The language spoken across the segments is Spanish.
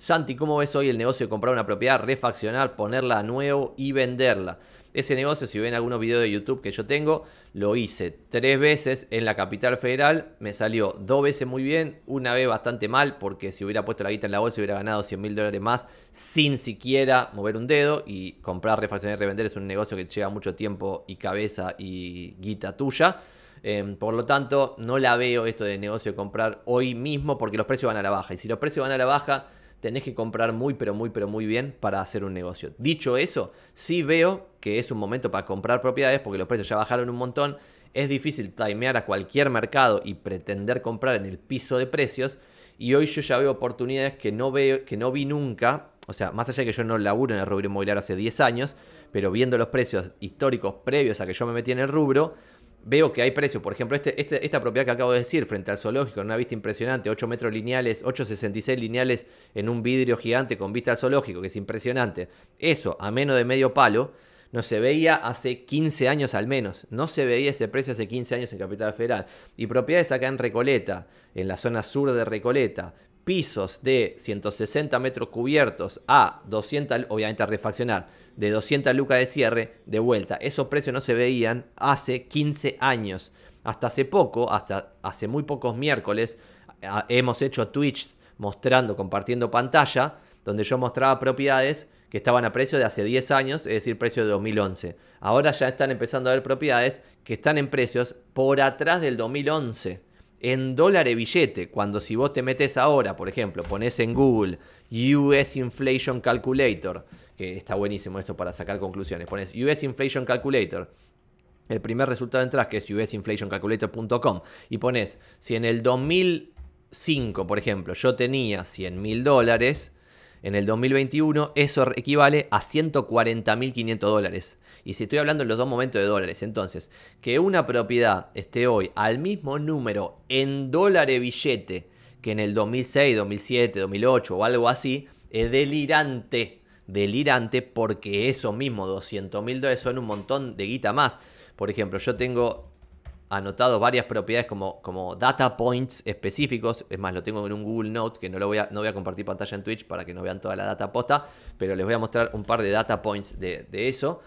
Santi, ¿cómo ves hoy el negocio de comprar una propiedad, refaccionar, ponerla a nuevo y venderla? Ese negocio, si ven algunos videos de YouTube que yo tengo, lo hice tres veces en la capital federal. Me salió dos veces muy bien, una vez bastante mal, porque si hubiera puesto la guita en la bolsa hubiera ganado 100 mil dólares más sin siquiera mover un dedo. Y comprar, refaccionar y revender es un negocio que lleva mucho tiempo y cabeza y guita tuya. Em, por lo tanto, no la veo esto de negocio de comprar hoy mismo porque los precios van a la baja. Y si los precios van a la baja, tenés que comprar muy, pero muy, pero muy bien para hacer un negocio. Dicho eso, sí veo que es un momento para comprar propiedades porque los precios ya bajaron un montón. Es difícil timear a cualquier mercado y pretender comprar en el piso de precios. Y hoy yo ya veo oportunidades que no, veo, que no vi nunca. O sea, más allá de que yo no laburo en el rubro inmobiliario hace 10 años, pero viendo los precios históricos previos a que yo me metí en el rubro, veo que hay precio. Por ejemplo, este, este, esta propiedad que acabo de decir, frente al zoológico, en una vista impresionante, 8 metros lineales, 8,66 lineales en un vidrio gigante con vista al zoológico, que es impresionante. Eso, a menos de medio palo, no se veía hace 15 años al menos. No se veía ese precio hace 15 años en Capital Federal. Y propiedades acá en Recoleta, en la zona sur de Recoleta, pisos de 160 metros cubiertos a 200, obviamente a refaccionar, de 200 lucas de cierre, de vuelta. Esos precios no se veían hace 15 años. Hasta hace poco, hasta hace muy pocos miércoles, hemos hecho Twitch mostrando, compartiendo pantalla, donde yo mostraba propiedades que estaban a precio de hace 10 años, es decir, precio de 2011. Ahora ya están empezando a ver propiedades que están en precios por atrás del 2011 en dólares billete, cuando si vos te metes ahora, por ejemplo, pones en Google US Inflation Calculator, que está buenísimo esto para sacar conclusiones, pones US Inflation Calculator, el primer resultado entras que es usinflationcalculator.com y pones si en el 2005, por ejemplo, yo tenía 100 mil dólares, en el 2021, eso equivale a 140.500 dólares. Y si estoy hablando en los dos momentos de dólares, entonces, que una propiedad esté hoy al mismo número en dólares billete que en el 2006, 2007, 2008 o algo así, es delirante. Delirante porque eso mismo, 200.000 dólares son un montón de guita más. Por ejemplo, yo tengo anotado varias propiedades como, como data points específicos. Es más, lo tengo en un Google Note que no, lo voy a, no voy a compartir pantalla en Twitch para que no vean toda la data posta, pero les voy a mostrar un par de data points de, de eso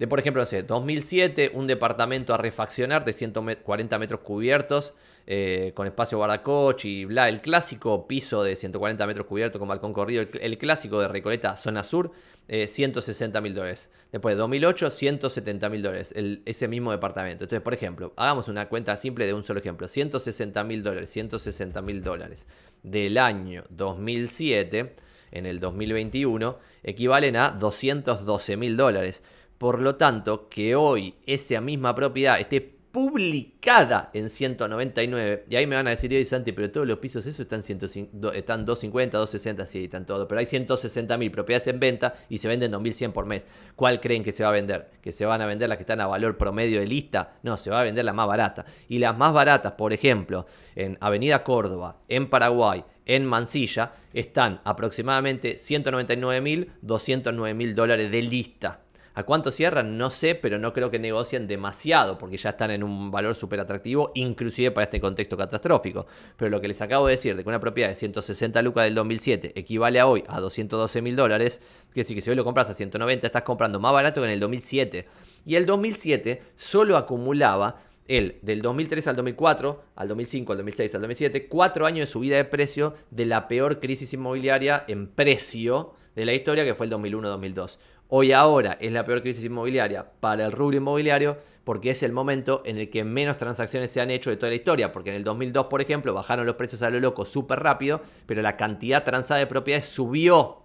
de, por ejemplo, 2007, un departamento a refaccionar de 140 metros cubiertos eh, con espacio guardacoche y bla, el clásico piso de 140 metros cubiertos con balcón corrido, el, clásico de Recoleta, zona sur, 160 eh, mil dólares. Después de 2008, 170 mil dólares, ese mismo departamento. Entonces, por ejemplo, hagamos una cuenta simple de un solo ejemplo, 160 mil dólares, 160 mil dólares del año 2007 en el 2021 equivalen a 212 mil dólares. Por lo tanto, que hoy esa misma propiedad esté publicada en 199, y ahí me van a decir, yo Santi, pero todos los pisos eso están, están 250, 260, sí, están todos, pero hay 160 mil propiedades en venta y se venden 2.100 por mes. ¿Cuál creen que se va a vender? ¿Que se van a vender las que están a valor promedio de lista? No, se va a vender la más barata. Y las más baratas, por ejemplo, en Avenida Córdoba, en Paraguay, en Mansilla, están aproximadamente 199 mil, 209 mil dólares de lista ¿A cuánto cierran? No sé, pero no creo que negocien demasiado porque ya están en un valor súper atractivo, inclusive para este contexto catastrófico. Pero lo que les acabo de decir, de que una propiedad de 160 lucas del 2007 equivale a hoy a 212 mil dólares, que que si hoy lo compras a 190 estás comprando más barato que en el 2007. Y el 2007 solo acumulaba el del 2003 al 2004, al 2005, al 2006, al 2007, cuatro años de subida de precio de la peor crisis inmobiliaria en precio de la historia que fue el 2001-2002. Hoy ahora es la peor crisis inmobiliaria para el rubro inmobiliario porque es el momento en el que menos transacciones se han hecho de toda la historia, porque en el 2002, por ejemplo, bajaron los precios a lo loco súper rápido, pero la cantidad transada de propiedades subió.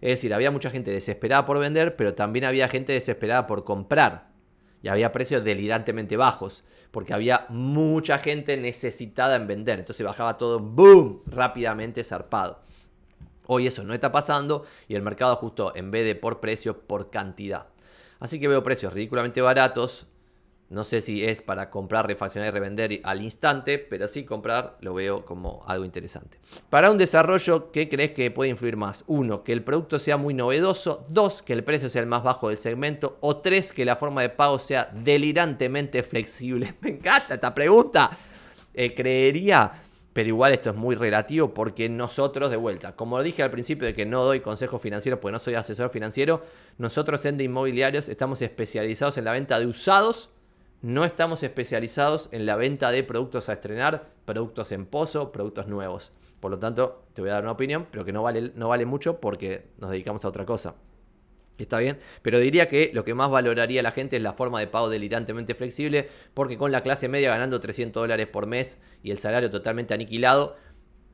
Es decir, había mucha gente desesperada por vender, pero también había gente desesperada por comprar. Y había precios delirantemente bajos, porque había mucha gente necesitada en vender. Entonces bajaba todo, ¡boom!, rápidamente zarpado. Hoy eso no está pasando y el mercado ajustó en vez de por precio, por cantidad. Así que veo precios ridículamente baratos. No sé si es para comprar, refaccionar y revender al instante, pero sí comprar lo veo como algo interesante. Para un desarrollo, ¿qué crees que puede influir más? Uno, que el producto sea muy novedoso. Dos, que el precio sea el más bajo del segmento. O tres, que la forma de pago sea delirantemente flexible. Me encanta esta pregunta. Eh, creería pero igual esto es muy relativo porque nosotros, de vuelta, como dije al principio de que no doy consejo financiero porque no soy asesor financiero, nosotros en de inmobiliarios estamos especializados en la venta de usados, no estamos especializados en la venta de productos a estrenar, productos en pozo, productos nuevos. Por lo tanto, te voy a dar una opinión, pero que no vale, no vale mucho porque nos dedicamos a otra cosa. Está bien, pero diría que lo que más valoraría la gente es la forma de pago delirantemente flexible, porque con la clase media ganando 300 dólares por mes y el salario totalmente aniquilado,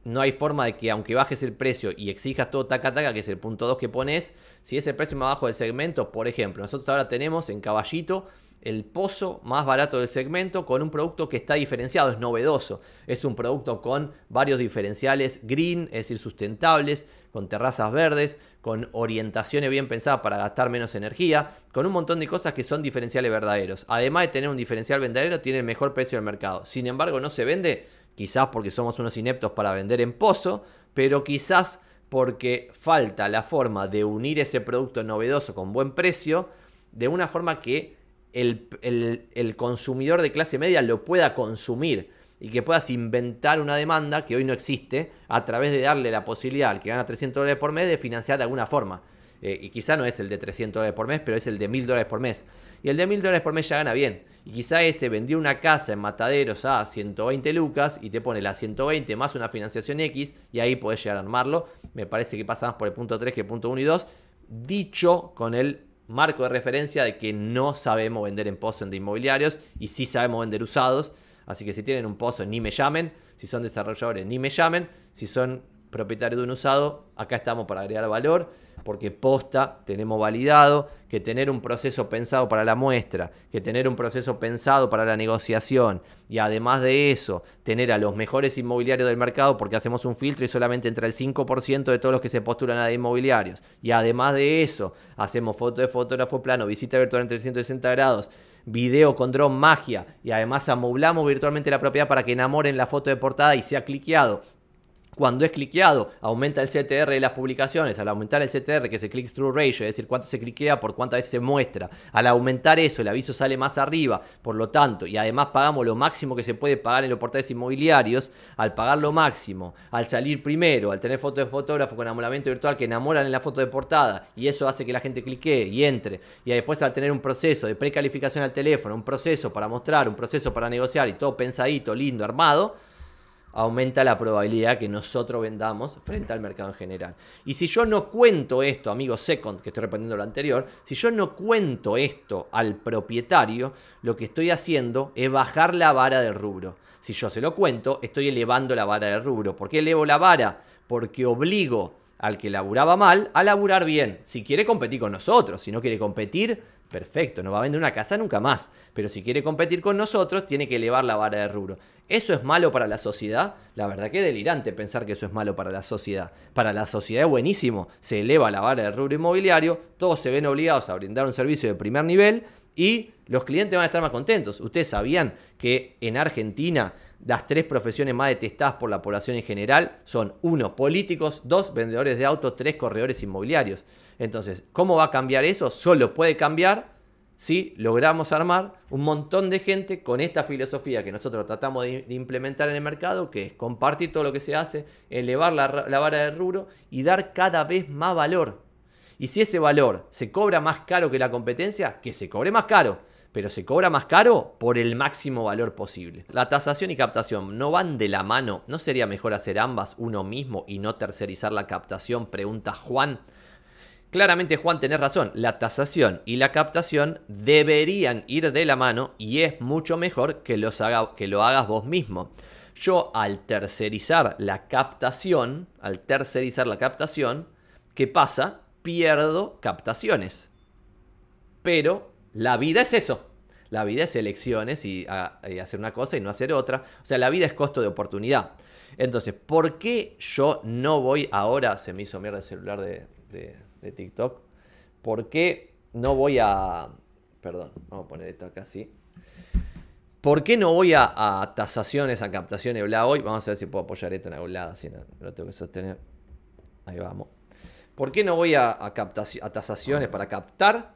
no hay forma de que aunque bajes el precio y exijas todo taca taca, que es el punto 2 que pones, si es el precio más bajo del segmento, por ejemplo, nosotros ahora tenemos en caballito el pozo más barato del segmento con un producto que está diferenciado, es novedoso. Es un producto con varios diferenciales green, es decir, sustentables, con terrazas verdes, con orientaciones bien pensadas para gastar menos energía, con un montón de cosas que son diferenciales verdaderos. Además de tener un diferencial verdadero, tiene el mejor precio del mercado. Sin embargo, no se vende, quizás porque somos unos ineptos para vender en pozo, pero quizás porque falta la forma de unir ese producto novedoso con buen precio de una forma que el, consumidor de clase media lo pueda consumir y que puedas inventar una demanda que hoy no existe a través de darle la posibilidad al que gana 300 dólares por mes de financiar de alguna forma. Eh, y quizá no es el de 300 dólares por mes, pero es el de 1000 dólares por mes. Y el de 1000 dólares por mes ya gana bien. Y quizá ese vendió una casa en Mataderos a 120 lucas y te pone la 120 más una financiación X y ahí podés llegar a armarlo. Me parece que pasa más por el punto 3 que el punto 1 y 2. Dicho con el marco de referencia de que no sabemos vender en pozo de inmobiliarios y sí sabemos vender usados. Así que si tienen un pozo, ni me llamen. Si son desarrolladores, ni me llamen. Si son propietario de un usado, acá estamos para agregar valor, porque posta tenemos validado que tener un proceso pensado para la muestra, que tener un proceso pensado para la negociación y además de eso, tener a los mejores inmobiliarios del mercado porque hacemos un filtro y solamente entra el 5% de todos los que se postulan a inmobiliarios. Y además de eso, hacemos foto de fotógrafo plano, visita virtual en 360 grados, video con drone magia y además amoblamos virtualmente la propiedad para que enamoren la foto de portada y sea cliqueado cuando es cliqueado, aumenta el CTR de las publicaciones. Al aumentar el CTR, que es el click-through ratio, es decir, cuánto se cliquea por cuántas veces se muestra. Al aumentar eso, el aviso sale más arriba, por lo tanto, y además pagamos lo máximo que se puede pagar en los portales inmobiliarios. Al pagar lo máximo, al salir primero, al tener fotos de fotógrafo con enamoramiento virtual que enamoran en la foto de portada, y eso hace que la gente cliquee y entre. Y después, al tener un proceso de precalificación al teléfono, un proceso para mostrar, un proceso para negociar y todo pensadito, lindo, armado aumenta la probabilidad que nosotros vendamos frente al mercado en general. Y si yo no cuento esto, amigo Second, que estoy repitiendo lo anterior, si yo no cuento esto al propietario, lo que estoy haciendo es bajar la vara del rubro. Si yo se lo cuento, estoy elevando la vara del rubro. ¿Por qué elevo la vara? Porque obligo al que laburaba mal a laburar bien. Si quiere competir con nosotros, si no quiere competir, perfecto, no va a vender una casa nunca más. Pero si quiere competir con nosotros, tiene que elevar la vara de rubro. ¿Eso es malo para la sociedad? La verdad que es delirante pensar que eso es malo para la sociedad. Para la sociedad es buenísimo. Se eleva la vara de rubro inmobiliario, todos se ven obligados a brindar un servicio de primer nivel y los clientes van a estar más contentos. Ustedes sabían que en Argentina las tres profesiones más detestadas por la población en general son, uno, políticos, dos, vendedores de autos, tres, corredores inmobiliarios. Entonces, ¿cómo va a cambiar eso? Solo puede cambiar si logramos armar un montón de gente con esta filosofía que nosotros tratamos de, implementar en el mercado, que es compartir todo lo que se hace, elevar la, vara de rubro y dar cada vez más valor y si ese valor se cobra más caro que la competencia, que se cobre más caro. Pero se cobra más caro por el máximo valor posible. La tasación y captación no van de la mano. ¿No sería mejor hacer ambas uno mismo y no tercerizar la captación? Pregunta Juan. Claramente Juan, tenés razón, la tasación y la captación deberían ir de la mano y es mucho mejor que, que lo hagas vos mismo. Yo al tercerizar la captación, al tercerizar la captación, ¿qué pasa? pierdo captaciones. Pero la vida es eso. La vida es elecciones ah, y, hacer una cosa y no hacer otra. O sea, la vida es costo de oportunidad. Entonces, ¿por qué yo no voy ahora? Se me hizo mierda el celular de, TikTok. ¿Por qué no voy a... Perdón, vamos a poner esto acá así. ¿Por qué no voy a, tasaciones, a captaciones, bla, hoy? Vamos a ver si puedo apoyar esto en algún lado, si no, lo tengo que sostener. Ahí vamos. ¿Por qué no voy a, a tasaciones para captar?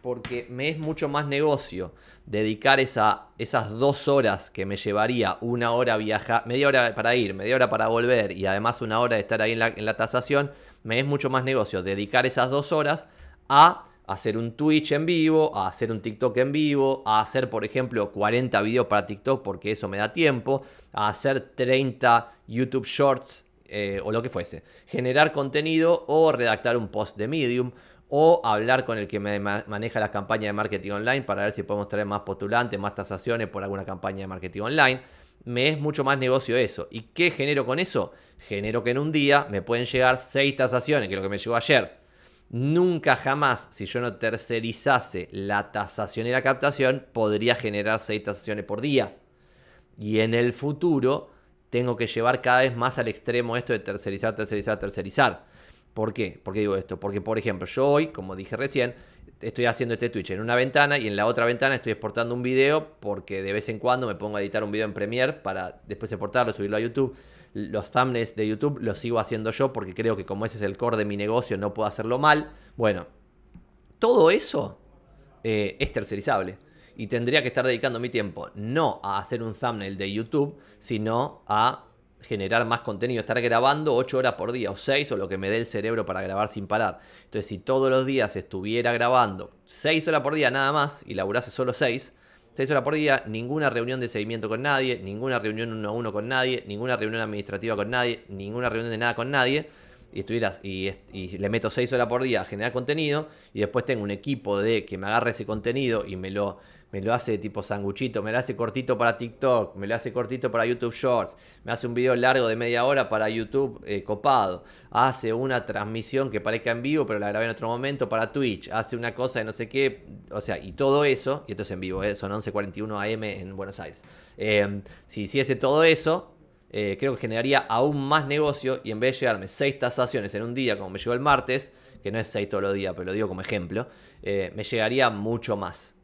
Porque me es mucho más negocio dedicar esas dos horas que me llevaría una hora viajar, media hora para ir, media hora para volver y además una hora de estar ahí en la, en la tasación, me es mucho más negocio dedicar esas dos horas a hacer un Twitch en vivo, a hacer un TikTok en vivo, a hacer, por ejemplo, 40 videos para TikTok porque eso me da tiempo, a hacer 30 YouTube Shorts eh, o lo que fuese. Generar contenido o redactar un post de Medium o hablar con el que me maneja las campañas de marketing online para ver si podemos traer más postulantes, más tasaciones por alguna campaña de marketing online. Me es mucho más negocio eso. ¿Y qué genero con eso? Genero que en un día me pueden llegar seis tasaciones, que es lo que me llegó ayer. Nunca jamás, si yo no tercerizase la tasación y la captación, podría generar seis tasaciones por día. Y en el futuro, tengo que llevar cada vez más al extremo esto de tercerizar, tercerizar, tercerizar. ¿Por qué? ¿Por qué digo esto? Porque, por ejemplo, yo hoy, como dije recién, estoy haciendo este Twitch en una ventana y en la otra ventana estoy exportando un video porque de vez en cuando me pongo a editar un video en Premiere para después exportarlo, subirlo a YouTube. Los thumbnails de YouTube los sigo haciendo yo porque creo que como ese es el core de mi negocio no puedo hacerlo mal. Bueno, todo eso eh, es tercerizable y tendría que estar dedicando mi tiempo no a hacer un thumbnail de YouTube, sino a generar más contenido, estar grabando 8 horas por día o 6 o lo que me dé el cerebro para grabar sin parar. Entonces, si todos los días estuviera grabando 6 horas por día nada más y laburase solo 6, 6 horas por día, ninguna reunión de seguimiento con nadie, ninguna reunión uno a uno con nadie, ninguna reunión administrativa con nadie, ninguna reunión de nada con nadie, y estuvieras y, le meto 6 horas por día a generar contenido y después tengo un equipo de que me agarre ese contenido y me lo me lo hace tipo sanguchito, me lo hace cortito para TikTok, me lo hace cortito para YouTube Shorts, me hace un video largo de media hora para YouTube eh, copado, hace una transmisión que parezca en vivo, pero la grabé en otro momento para Twitch, hace una cosa de no sé qué, o sea, y todo eso, y esto es en vivo, eh, son 11.41 AM en Buenos Aires. Em, si hiciese todo eso, eh, creo que generaría aún más negocio y en vez de llegarme seis tasaciones en un día como me llegó el martes, que no es 6 todos los días, pero lo digo como ejemplo, me llegaría mucho más.